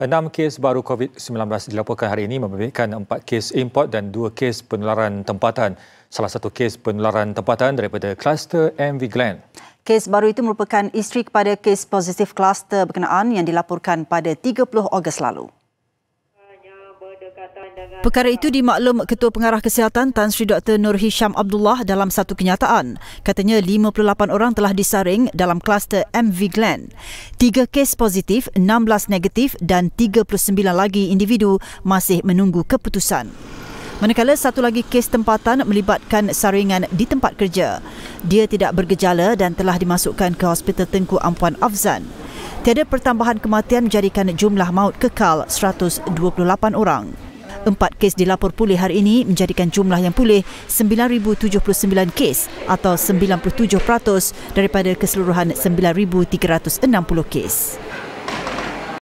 Enam kes baru COVID-19 dilaporkan hari ini membabitkan empat kes import dan dua kes penularan tempatan. Salah satu kes penularan tempatan daripada kluster MV Glen. Kes baru itu merupakan isteri kepada kes positif kluster berkenaan yang dilaporkan pada 30 Ogos lalu. Perkara itu dimaklum Ketua Pengarah Kesihatan Tan Sri Dr. Nur Hisham Abdullah dalam satu kenyataan. Katanya 58 orang telah disaring dalam kluster MV Glen. Tiga kes positif, 16 negatif dan 39 lagi individu masih menunggu keputusan. Manakala satu lagi kes tempatan melibatkan saringan di tempat kerja. Dia tidak bergejala dan telah dimasukkan ke Hospital Tengku Ampuan Afzan. Tiada pertambahan kematian menjadikan jumlah maut kekal 128 orang. Empat kes dilaporkan pulih hari ini menjadikan jumlah yang pulih 9,079 kes atau 97% daripada keseluruhan 9,360 kes.